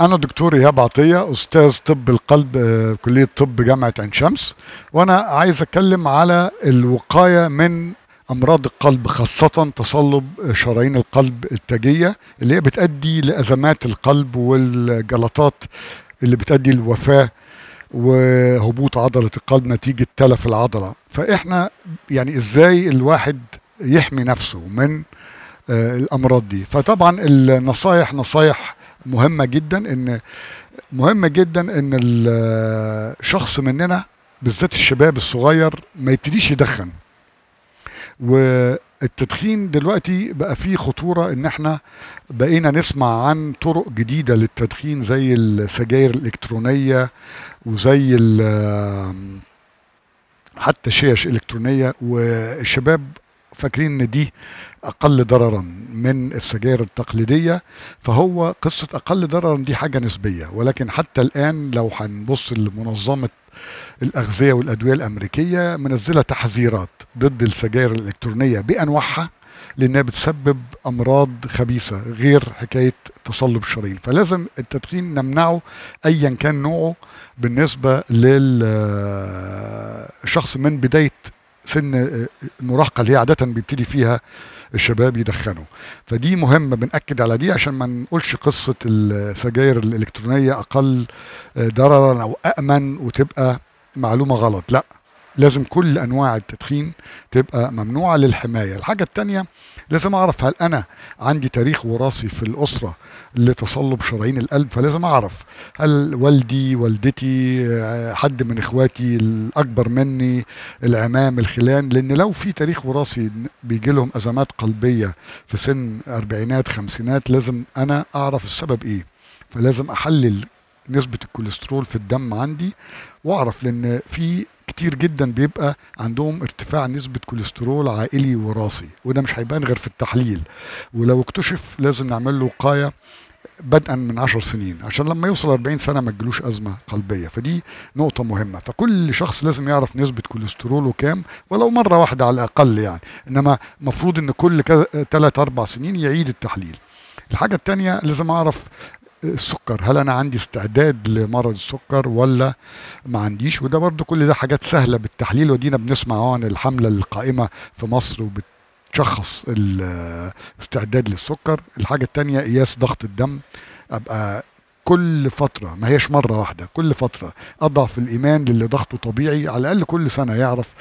أنا دكتور إيهاب عطية أستاذ طب القلب آه، كلية طب جامعة عين شمس وأنا عايز أتكلم على الوقاية من أمراض القلب خاصة تصلب شرايين القلب التاجية اللي هي بتؤدي لأزمات القلب والجلطات اللي بتؤدي للوفاة وهبوط عضلة القلب نتيجة تلف العضلة فإحنا يعني إزاي الواحد يحمي نفسه من آه، الأمراض دي فطبعا النصايح نصايح مهمه جدا ان مهمة جدا ان الشخص مننا بالذات الشباب الصغير ما يبتديش يدخن والتدخين دلوقتي بقى فيه خطورة ان احنا بقينا نسمع عن طرق جديدة للتدخين زي السجاير الالكترونية وزي حتى شيش الكترونية والشباب فاكرين ان دي اقل ضررا من السجاير التقليديه فهو قصه اقل ضررا دي حاجه نسبيه ولكن حتى الان لو هنبص لمنظمه الاغذيه والادويه الامريكيه منزله تحذيرات ضد السجاير الالكترونيه بانواعها لانها بتسبب امراض خبيثه غير حكايه تصلب الشرايين فلازم التدخين نمنعه ايا كان نوعه بالنسبه للشخص من بدايه سن المراهقه آه، اللي هي عاده بيبتدي فيها الشباب يدخنوا فدي مهمه بناكد على دي عشان ما نقولش قصه السجاير الالكترونيه اقل آه، ضررا او امن وتبقى معلومه غلط لا لازم كل انواع التدخين تبقى ممنوعه للحمايه الحاجه الثانيه لازم اعرف هل انا عندي تاريخ وراثي في الاسره لتصلب شرايين القلب فلازم اعرف هل والدي والدتي حد من اخواتي الاكبر مني العمام الخلان لان لو في تاريخ وراثي بيجي لهم ازمات قلبيه في سن اربعينات خمسينات لازم انا اعرف السبب ايه فلازم احلل نسبه الكوليسترول في الدم عندي واعرف لان في كتير جدا بيبقى عندهم ارتفاع نسبة كوليسترول عائلي وراثي وده مش هيبان غير في التحليل ولو اكتشف لازم نعمل له وقاية بدءا من 10 سنين عشان لما يوصل 40 سنه ما تجيلوش ازمه قلبيه فدي نقطه مهمه فكل شخص لازم يعرف نسبه كوليستروله كام ولو مره واحده على الاقل يعني انما المفروض ان كل 3 4 سنين يعيد التحليل الحاجه الثانيه لازم اعرف السكر هل انا عندي استعداد لمرض السكر ولا ما عنديش وده برضو كل ده حاجات سهله بالتحليل ودينا بنسمع عن الحمله القائمه في مصر وبتشخص الاستعداد للسكر الحاجة التانية قياس ضغط الدم أبقى كل فترة ما هيش مرة واحدة كل فترة أضعف الإيمان للي ضغطه طبيعي على الأقل كل سنة يعرف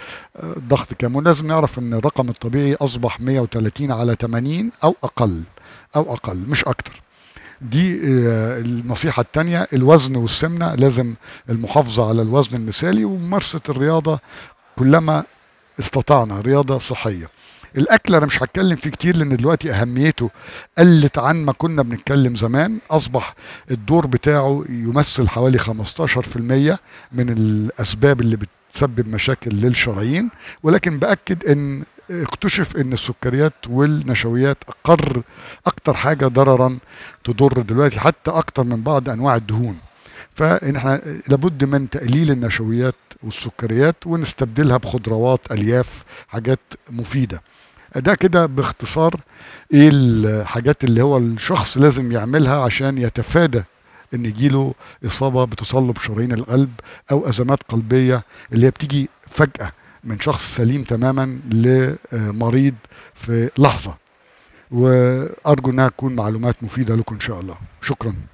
الضغط آه، كام ولازم نعرف أن الرقم الطبيعي أصبح 130 على 80 أو أقل أو أقل مش أكتر دي آه، النصيحة الثانية الوزن والسمنة لازم المحافظة على الوزن المثالي وممارسة الرياضة كلما استطعنا رياضة صحية الاكل انا مش هتكلم فيه كتير لان دلوقتي اهميته قلت عن ما كنا بنتكلم زمان اصبح الدور بتاعه يمثل حوالي 15% من الاسباب اللي بتسبب مشاكل للشرايين ولكن باكد ان اكتشف ان السكريات والنشويات اقر اكتر حاجه ضررا تضر دلوقتي حتى اكتر من بعض انواع الدهون فان احنا لابد من تقليل النشويات والسكريات ونستبدلها بخضروات الياف حاجات مفيده ده كده باختصار ايه الحاجات اللي هو الشخص لازم يعملها عشان يتفادى ان يجيله اصابه بتصلب شرايين القلب او ازمات قلبيه اللي هي بتيجي فجاه من شخص سليم تماما لمريض في لحظه وارجو انها تكون معلومات مفيده لكم ان شاء الله شكرا